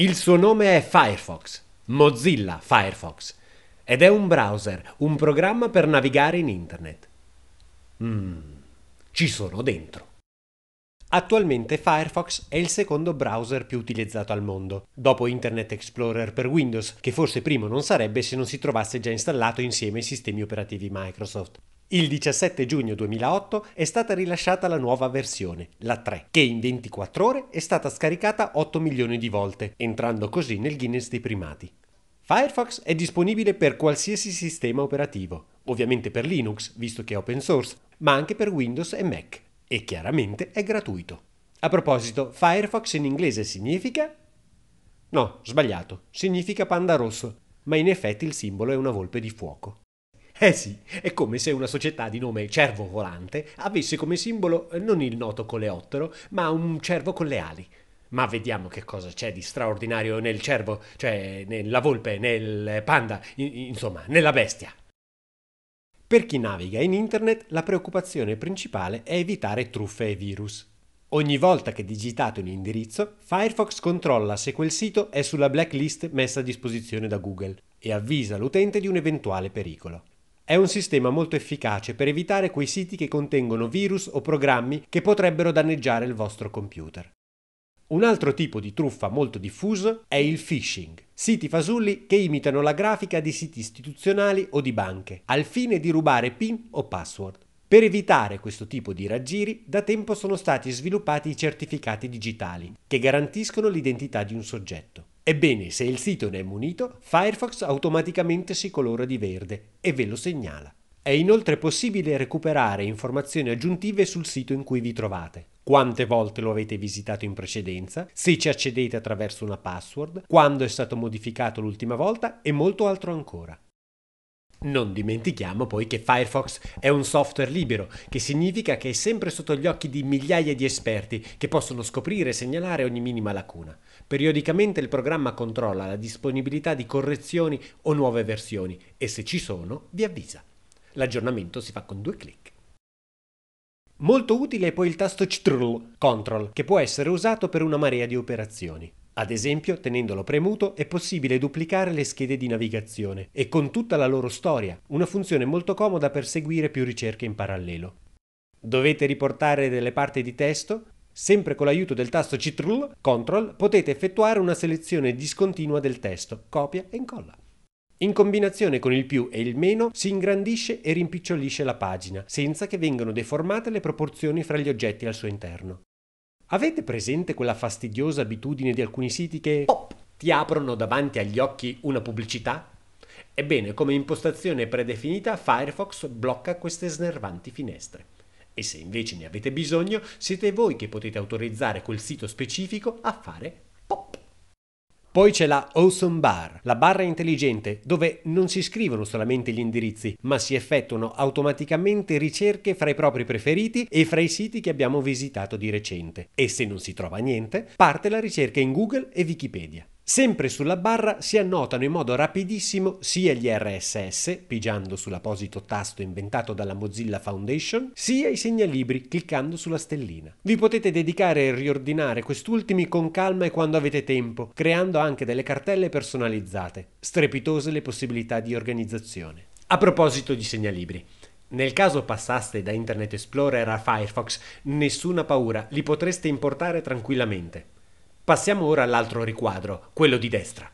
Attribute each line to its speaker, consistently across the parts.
Speaker 1: Il suo nome è Firefox, Mozilla Firefox, ed è un browser, un programma per navigare in Internet. Mmm, ci sono dentro. Attualmente Firefox è il secondo browser più utilizzato al mondo, dopo Internet Explorer per Windows, che forse primo non sarebbe se non si trovasse già installato insieme ai sistemi operativi Microsoft. Il 17 giugno 2008 è stata rilasciata la nuova versione, la 3, che in 24 ore è stata scaricata 8 milioni di volte, entrando così nel Guinness dei primati. Firefox è disponibile per qualsiasi sistema operativo, ovviamente per Linux, visto che è open source, ma anche per Windows e Mac, e chiaramente è gratuito. A proposito, Firefox in inglese significa... No, sbagliato, significa panda rosso, ma in effetti il simbolo è una volpe di fuoco. Eh sì, è come se una società di nome Cervo Volante avesse come simbolo eh, non il noto coleottero, ma un cervo con le ali. Ma vediamo che cosa c'è di straordinario nel cervo, cioè nella volpe, nel panda, insomma, nella bestia. Per chi naviga in internet la preoccupazione principale è evitare truffe e virus. Ogni volta che digitate un indirizzo, Firefox controlla se quel sito è sulla blacklist messa a disposizione da Google e avvisa l'utente di un eventuale pericolo. È un sistema molto efficace per evitare quei siti che contengono virus o programmi che potrebbero danneggiare il vostro computer. Un altro tipo di truffa molto diffuso è il phishing, siti fasulli che imitano la grafica di siti istituzionali o di banche, al fine di rubare PIN o password. Per evitare questo tipo di raggiri, da tempo sono stati sviluppati i certificati digitali, che garantiscono l'identità di un soggetto. Ebbene, se il sito ne è munito, Firefox automaticamente si colora di verde e ve lo segnala. È inoltre possibile recuperare informazioni aggiuntive sul sito in cui vi trovate, quante volte lo avete visitato in precedenza, se ci accedete attraverso una password, quando è stato modificato l'ultima volta e molto altro ancora. Non dimentichiamo poi che Firefox è un software libero, che significa che è sempre sotto gli occhi di migliaia di esperti che possono scoprire e segnalare ogni minima lacuna. Periodicamente il programma controlla la disponibilità di correzioni o nuove versioni e se ci sono vi avvisa. L'aggiornamento si fa con due clic. Molto utile è poi il tasto CTRL, control, che può essere usato per una marea di operazioni. Ad esempio, tenendolo premuto è possibile duplicare le schede di navigazione e con tutta la loro storia, una funzione molto comoda per seguire più ricerche in parallelo. Dovete riportare delle parti di testo? Sempre con l'aiuto del tasto Ctrl, Ctrl, potete effettuare una selezione discontinua del testo, copia e incolla. In combinazione con il più e il meno si ingrandisce e rimpicciolisce la pagina, senza che vengano deformate le proporzioni fra gli oggetti al suo interno. Avete presente quella fastidiosa abitudine di alcuni siti che pop, ti aprono davanti agli occhi una pubblicità? Ebbene, come impostazione predefinita, Firefox blocca queste snervanti finestre. E se invece ne avete bisogno, siete voi che potete autorizzare quel sito specifico a fare poi c'è la Awesome Bar, la barra intelligente dove non si scrivono solamente gli indirizzi, ma si effettuano automaticamente ricerche fra i propri preferiti e fra i siti che abbiamo visitato di recente. E se non si trova niente, parte la ricerca in Google e Wikipedia. Sempre sulla barra si annotano in modo rapidissimo sia gli RSS, pigiando sull'apposito tasto inventato dalla Mozilla Foundation, sia i segnalibri cliccando sulla stellina. Vi potete dedicare e riordinare quest'ultimi con calma e quando avete tempo, creando anche delle cartelle personalizzate. Strepitose le possibilità di organizzazione. A proposito di segnalibri, nel caso passaste da Internet Explorer a Firefox, nessuna paura, li potreste importare tranquillamente. Passiamo ora all'altro riquadro, quello di destra.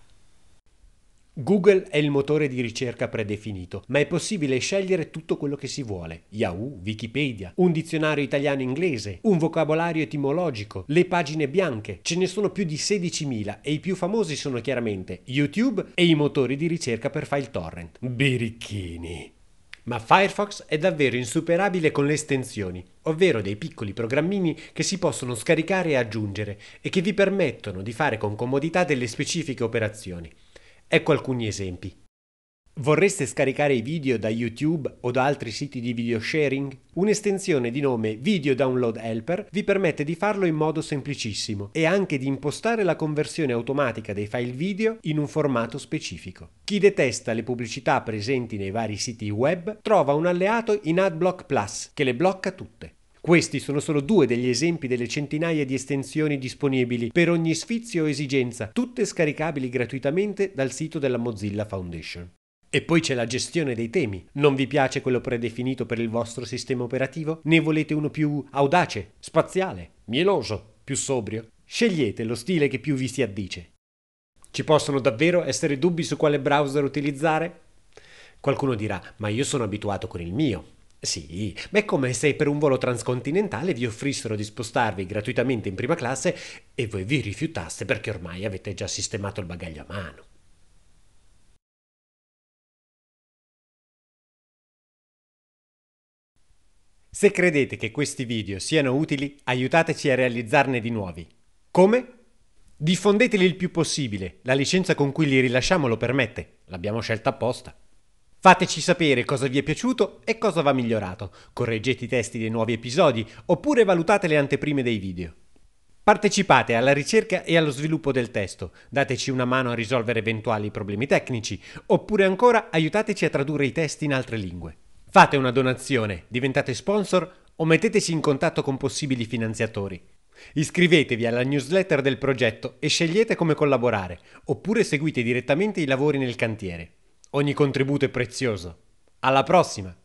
Speaker 1: Google è il motore di ricerca predefinito, ma è possibile scegliere tutto quello che si vuole. Yahoo, Wikipedia, un dizionario italiano-inglese, un vocabolario etimologico, le pagine bianche. Ce ne sono più di 16.000 e i più famosi sono chiaramente YouTube e i motori di ricerca per file torrent. Birichini. Ma Firefox è davvero insuperabile con le estensioni, ovvero dei piccoli programmini che si possono scaricare e aggiungere e che vi permettono di fare con comodità delle specifiche operazioni. Ecco alcuni esempi. Vorreste scaricare i video da YouTube o da altri siti di video sharing? Un'estensione di nome Video Download Helper vi permette di farlo in modo semplicissimo e anche di impostare la conversione automatica dei file video in un formato specifico. Chi detesta le pubblicità presenti nei vari siti web trova un alleato in AdBlock Plus che le blocca tutte. Questi sono solo due degli esempi delle centinaia di estensioni disponibili per ogni sfizio o esigenza, tutte scaricabili gratuitamente dal sito della Mozilla Foundation. E poi c'è la gestione dei temi. Non vi piace quello predefinito per il vostro sistema operativo? Ne volete uno più audace, spaziale, mieloso, più sobrio? Scegliete lo stile che più vi si addice. Ci possono davvero essere dubbi su quale browser utilizzare? Qualcuno dirà, ma io sono abituato con il mio. Sì, ma è come se per un volo transcontinentale vi offrissero di spostarvi gratuitamente in prima classe e voi vi rifiutaste perché ormai avete già sistemato il bagaglio a mano. Se credete che questi video siano utili, aiutateci a realizzarne di nuovi. Come? Diffondeteli il più possibile, la licenza con cui li rilasciamo lo permette, l'abbiamo scelta apposta. Fateci sapere cosa vi è piaciuto e cosa va migliorato, correggete i testi dei nuovi episodi oppure valutate le anteprime dei video. Partecipate alla ricerca e allo sviluppo del testo, dateci una mano a risolvere eventuali problemi tecnici, oppure ancora aiutateci a tradurre i testi in altre lingue. Fate una donazione, diventate sponsor o metteteci in contatto con possibili finanziatori. Iscrivetevi alla newsletter del progetto e scegliete come collaborare, oppure seguite direttamente i lavori nel cantiere. Ogni contributo è prezioso. Alla prossima!